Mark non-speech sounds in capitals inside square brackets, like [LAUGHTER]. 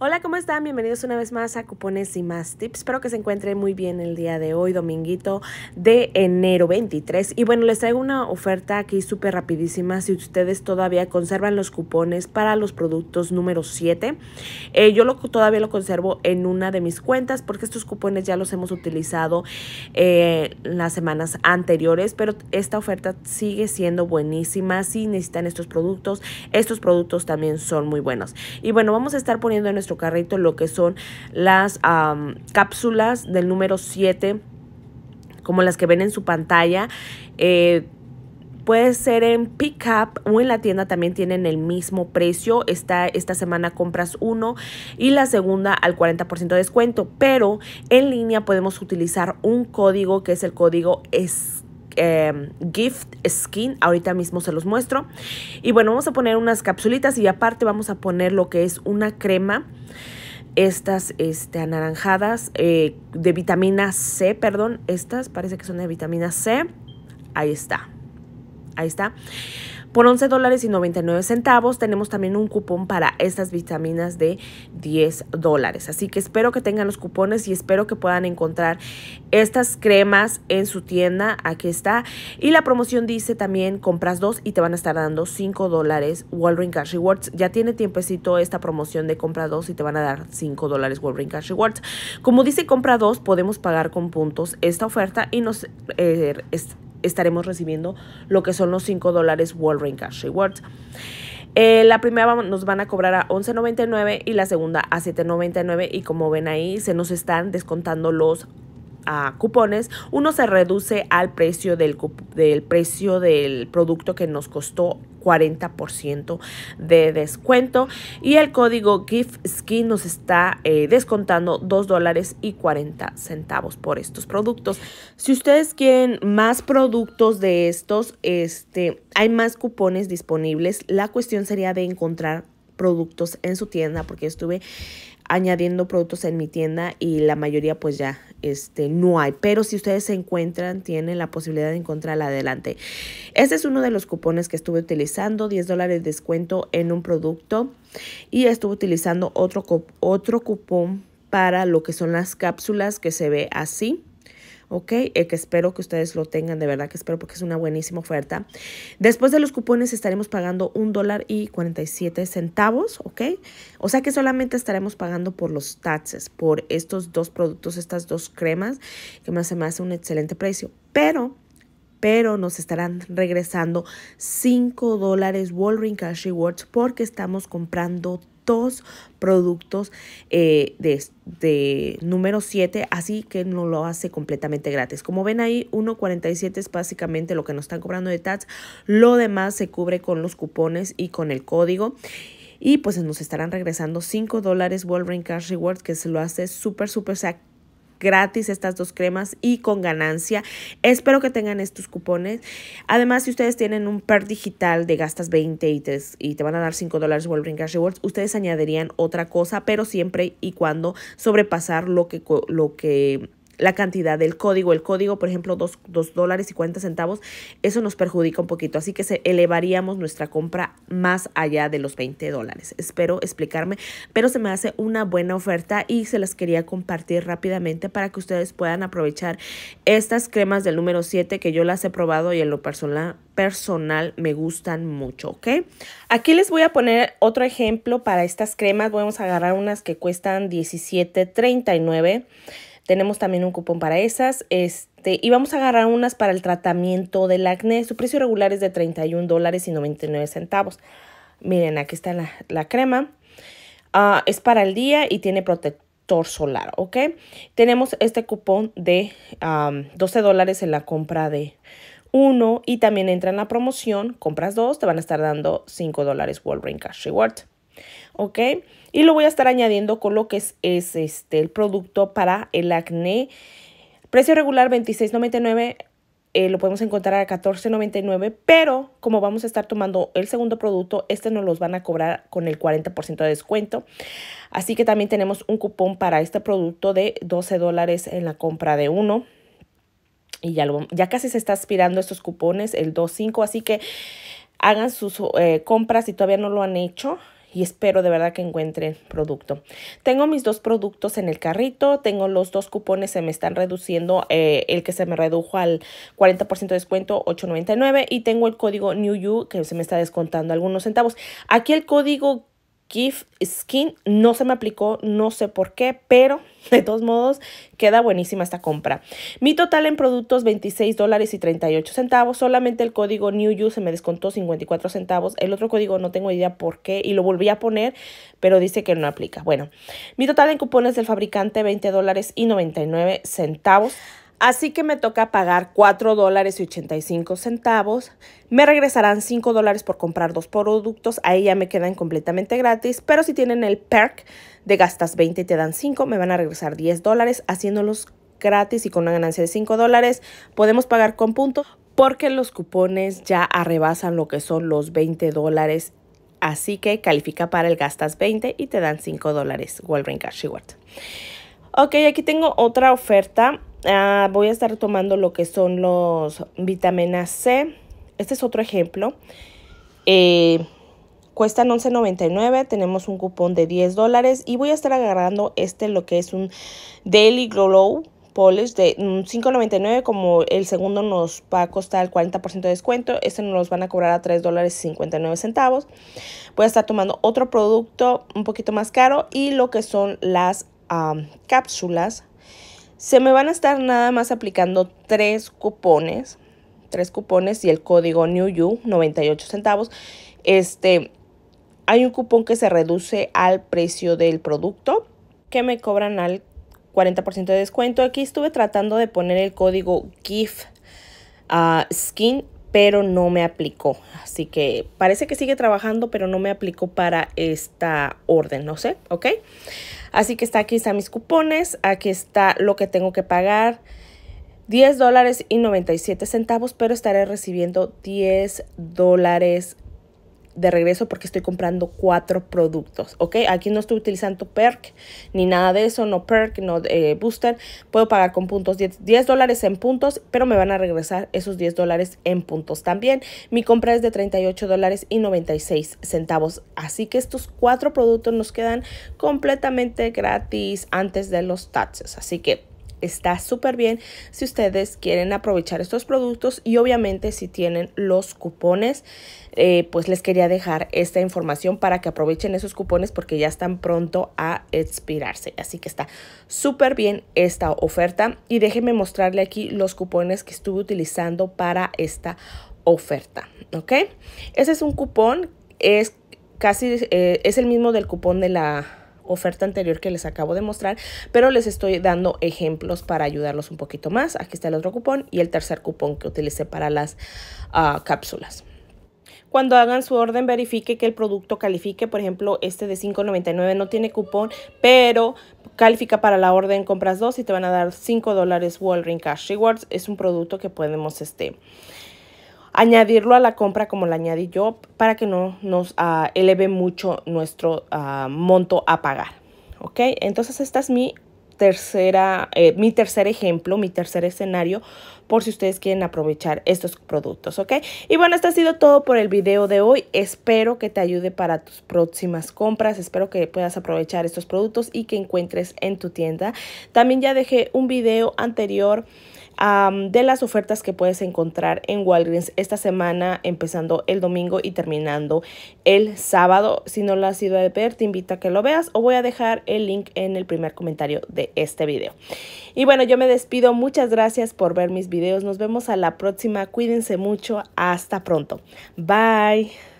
Hola, ¿cómo están? Bienvenidos una vez más a Cupones y más Tips. Espero que se encuentren muy bien el día de hoy, dominguito de enero 23. Y bueno, les traigo una oferta aquí súper rapidísima. Si ustedes todavía conservan los cupones para los productos número 7, eh, yo lo, todavía lo conservo en una de mis cuentas porque estos cupones ya los hemos utilizado eh, las semanas anteriores, pero esta oferta sigue siendo buenísima. Si necesitan estos productos, estos productos también son muy buenos. Y bueno, vamos a estar poniendo en nuestro carrito lo que son las cápsulas del número 7, como las que ven en su pantalla. Eh, puede ser en pickup o en la tienda también tienen el mismo precio. Esta, esta semana compras uno y la segunda al 40% de descuento. Pero en línea podemos utilizar un código que es el código s Em, gift Skin. Ahorita mismo se los muestro. Y bueno, vamos a poner unas capsulitas y aparte vamos a poner lo que es una crema estas este, anaranjadas eh, de vitamina C, perdón, estas parece que son de vitamina C. Ahí está. Ahí está. Por 11 dólares y 99 centavos tenemos también un cupón para estas vitaminas de 10 dólares. Así que espero que tengan los cupones y espero que puedan encontrar estas cremas en su tienda. Aquí está. Y la promoción dice también compras dos y te van a estar dando 5 dólares Walgreens Cash Rewards. Ya tiene tiempecito esta promoción de compra dos y te van a dar 5 dólares Walgreens Cash Rewards. Como dice compra dos podemos pagar con puntos esta oferta y nos eh, estaremos recibiendo lo que son los 5 dólares Wall Cash Rewards. Eh, la primera nos van a cobrar a 11.99 y la segunda a 7.99 y como ven ahí se nos están descontando los cupones, uno se reduce al precio del, del precio del producto que nos costó 40% de descuento y el código gift skin nos está eh, descontando 2 dólares y 40 centavos por estos productos si ustedes quieren más productos de estos este hay más cupones disponibles la cuestión sería de encontrar productos en su tienda porque estuve añadiendo productos en mi tienda y la mayoría pues ya este, no hay. Pero si ustedes se encuentran, tienen la posibilidad de encontrarla adelante. Este es uno de los cupones que estuve utilizando, 10 dólares de descuento en un producto y estuve utilizando otro, otro cupón para lo que son las cápsulas que se ve así. ¿ok? Eh, que espero que ustedes lo tengan, de verdad que espero porque es una buenísima oferta. Después de los cupones estaremos pagando un dólar y centavos, ¿ok? O sea que solamente estaremos pagando por los taxes, por estos dos productos, estas dos cremas, que más se me hace un excelente precio. Pero pero nos estarán regresando 5 dólares Walgreens Cash Rewards porque estamos comprando dos productos eh, de, número 7, así que no lo hace completamente gratis. Como ven ahí, 1.47 es básicamente lo que nos están cobrando de Tats. Lo demás se cubre con los cupones y con el código. Y pues nos estarán regresando 5 dólares Wolverine Cash Rewards, que se lo hace súper, súper, o gratis estas dos cremas y con ganancia. Espero que tengan estos cupones. Además, si ustedes tienen un per digital de gastas 20 y te, y te van a dar 5 dólares Wolverine Cash Rewards, ustedes añadirían otra cosa, pero siempre y cuando sobrepasar lo que, lo que la cantidad del código. El código, por ejemplo, 2, dólares y 40 centavos, eso nos perjudica un poquito. Así que se elevaríamos nuestra compra más allá de los 20 dólares. Espero explicarme, pero se me hace una buena oferta y se las quería compartir rápidamente para que ustedes puedan aprovechar estas cremas del número 7 que yo las he probado y en lo personal me gustan mucho, Aquí les voy a poner otro ejemplo para estas cremas. Vamos a agarrar unas que cuestan $17.39. Tenemos también un cupón para esas. Este, y vamos a agarrar unas para el tratamiento del acné. Su precio regular es de $31.99. dólares centavos. Miren, aquí está la, crema. Ah, es para el día y tiene protector solar, ¿ok? Tenemos este cupón de 12 dólares en la compra de uno y también entra en la promoción, compras dos, te van a estar dando 5 dólares Walgreens Cash Reward. ¿ok? Y lo voy a estar añadiendo con lo que es, este, el producto para el acné. Precio regular $26.99. Eh, lo podemos encontrar a $14.99, pero como vamos a estar tomando el segundo producto, este nos los van a cobrar con el 40% de descuento. Así que también tenemos un cupón para este producto de $12 en la compra de uno. Y ya, ya casi se está aspirando estos cupones, el 2.5, así que hagan sus eh, compras si todavía no lo han hecho y espero de verdad que encuentren producto. Tengo mis dos productos en el carrito, tengo los dos cupones, se me están reduciendo, eh, el que se me redujo al 40% de descuento, 8.99 y tengo el código New You que se me está descontando algunos centavos. Aquí el código Gift Skin. No se me aplicó, no sé por qué, pero [LAUGHS] de todos modos queda buenísima esta compra. Mi total en productos $26.38, dólares y centavos. Solamente el código New You se me descontó 54 centavos. El otro código no tengo idea por qué y lo volví a poner, pero dice que no aplica. Bueno, mi total en cupones del fabricante $20.99. dólares y centavos. Así que me toca pagar $4.85. dólares y centavos. Me regresarán 5 dólares por comprar dos productos. Ahí ya me quedan completamente gratis. Pero si tienen el perk de gastas 20 y te dan 5, me van a regresar 10 dólares haciéndolos gratis y con una ganancia de 5 dólares. Podemos pagar con puntos porque los cupones ya arrebasan lo que son los 20 dólares. Así que califica para el gastas 20 y te dan 5 dólares. Cash Ok, aquí tengo otra oferta. Ah, voy a estar tomando lo que son los vitaminas C. Este es otro ejemplo. Eh, cuestan $11.99, tenemos un cupón de 10 dólares y voy a estar agarrando este lo que es un Daily Glow Polish de $5.99 mm, como el segundo nos va a costar el 40% de descuento, este nos van a cobrar a $3.59. Voy a estar tomando otro producto un poquito más caro y lo que son las cápsulas se me van a estar nada más aplicando tres cupones, tres cupones y el código New You, 98 centavos. Este, hay un cupón que se reduce al precio del producto que me cobran al 40% de descuento. Aquí estuve tratando de poner el código GIF ah, Skin, pero no me aplicó. Así que parece que sigue trabajando, pero no me aplicó para esta orden, no sé, ¿ok? Así que está aquí están mis cupones, aquí está lo que tengo que pagar. 10 dólares y 97 centavos, pero estaré recibiendo 10 dólares de regreso porque estoy comprando cuatro productos, ¿ok? Aquí no estoy utilizando perk ni nada de eso, no perk, no eh, booster. Puedo pagar con puntos 10, dólares en puntos, pero me van a regresar esos 10 dólares en puntos también. Mi compra es de 38 dólares y 96 centavos. Así que estos cuatro productos nos quedan completamente gratis antes de los taxes. Así que está súper bien si ustedes quieren aprovechar estos productos y obviamente si tienen los cupones, eh, pues les quería dejar esta información para que aprovechen esos cupones porque ya están pronto a expirarse. Así que está súper bien esta oferta y déjenme mostrarle aquí los cupones que estuve utilizando para esta oferta, ¿ok? Ese es un cupón, es casi, eh, es el mismo del cupón de la oferta anterior que les acabo de mostrar, pero les estoy dando ejemplos para ayudarlos un poquito más. Aquí está el otro cupón y el tercer cupón que utilicé para las ah, cápsulas. Cuando hagan su orden, verifique que el producto califique. Por ejemplo, este de $5.99 no tiene cupón, pero califica para la orden compras dos y te van a dar $5 Ring Cash Rewards. Es un producto que podemos este, añadirlo a la compra como la añadí yo para que no nos ah, eleve mucho nuestro ah, monto a pagar. ¿Ok? Entonces esta es mi tercera, eh, mi tercer ejemplo, mi tercer escenario, por si ustedes quieren aprovechar estos productos, ¿ok? Y bueno, esto ha sido todo por el video de hoy. Espero que te ayude para tus próximas compras. Espero que puedas aprovechar estos productos y que encuentres en tu tienda. También ya dejé un video anterior de las ofertas que puedes encontrar en Walgreens esta semana, empezando el domingo y terminando el sábado. Si no lo has ido a ver, te invito a que lo veas o voy a dejar el link en el primer comentario de este video. Y bueno, yo me despido. Muchas gracias por ver mis videos. Nos vemos a la próxima. Cuídense mucho. Hasta pronto. Bye.